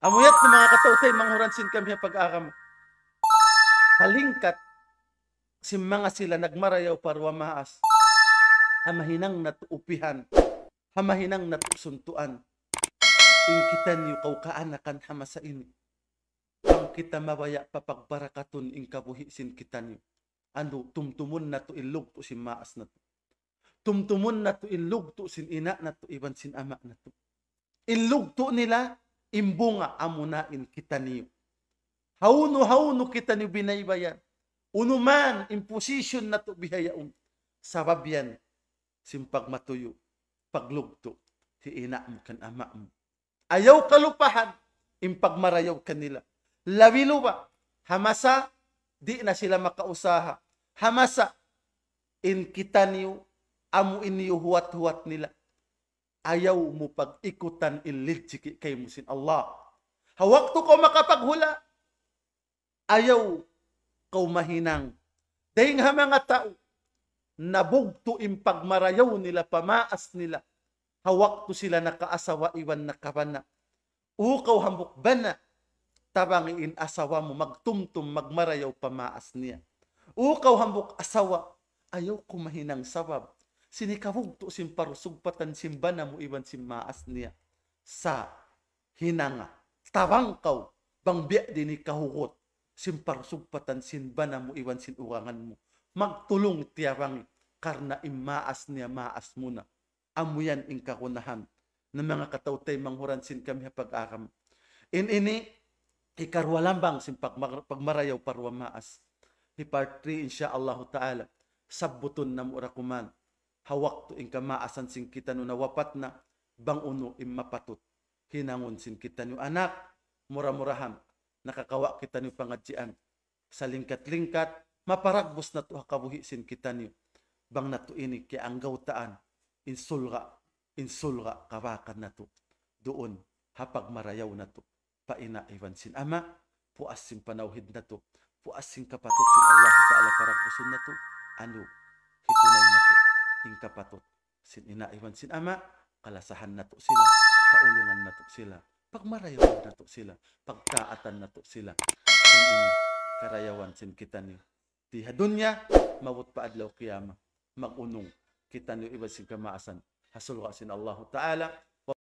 Amuyat na mga katautay, manghuransin kami pag aram Halingkat, si mga sila nagmarayaw parwa maas. Hamahinang natuupihan, hamahinang natusuntuan. Ingkitan yu kaukaan akan hama sa ini. Ang kita mawaya papagbarakatun ing kabuhisin kitan yu. Ano, tumtumun na to ilog to si maas na to. Tumtumun na to ilog to sin ina na to iban sin ama na to. Ilog to nila, imbunga amunain kita niyo. Hauno hauno kita niyo binaybayan. Unuman imposition na to bihayaon. Sabab yan, simpag matuyo, paglugto, ti ina mo kan ama mo. Ayaw kalupahan, impagmarayaw kanila. Lawilo ba? Hamasa, di na sila makausaha. Hamasa, in kita niyo, amu inyo huwat-huwat nila ayaw mo pag-ikutan ilid kay mo Allah. Hawak to ko makapaghula. Ayaw kau mahinang. Dahil nga mga tao, nabugto im pagmarayaw nila, pamaas nila. Hawak to sila nakaasawa iwan nakabana. Ukaw hambok bana. Tabangin asawa mo, magtumtum, magmarayaw, pamaas niya. Ukaw hambok asawa, ayaw mahinang sabab sinikavugto simpar sugpatan simbana mo iban simmaas niya sa hinanga. Tabangkaw, bangbiya din ni kahugot. Simpar sugpatan simbana mo iwan sinurangan mo. Magtulong tiyarang karna imaas niya maas muna. Amuyan in kakunahan ng mga katawtay manghuran sin kami pag-aram. In ini, ikarwalan bang sin pagmarayaw parwa maas. Ni part 3, insya Allah ta'ala, sabuton na murakuman hawak to ingkama asan sin kita no nawapat na bang uno immapatut hinangon sin kita no anak mura-murahan nakakawa kita ni pangadjian sa lingkat-lingkat maparagbos na to hakabuhi sin kita ni bang nato ini kay anggaw taan insulga insulga kawakan na to doon hapag marayaw na to paina iwan sin ama puas sin panawhid na to puas sin kapatot sin Allah taala para pusun na to ano hitunay na to ting kapatot sin ina iwan sin ama kalasahan na sila kaulungan nato sila pagmarayawan nato sila pagkaatan nato sila sin ini karayawan sin kita ni ti hadunya mawut pa adlaw kiyama magunong kita ni iba sin kamaasan hasul sin Allah taala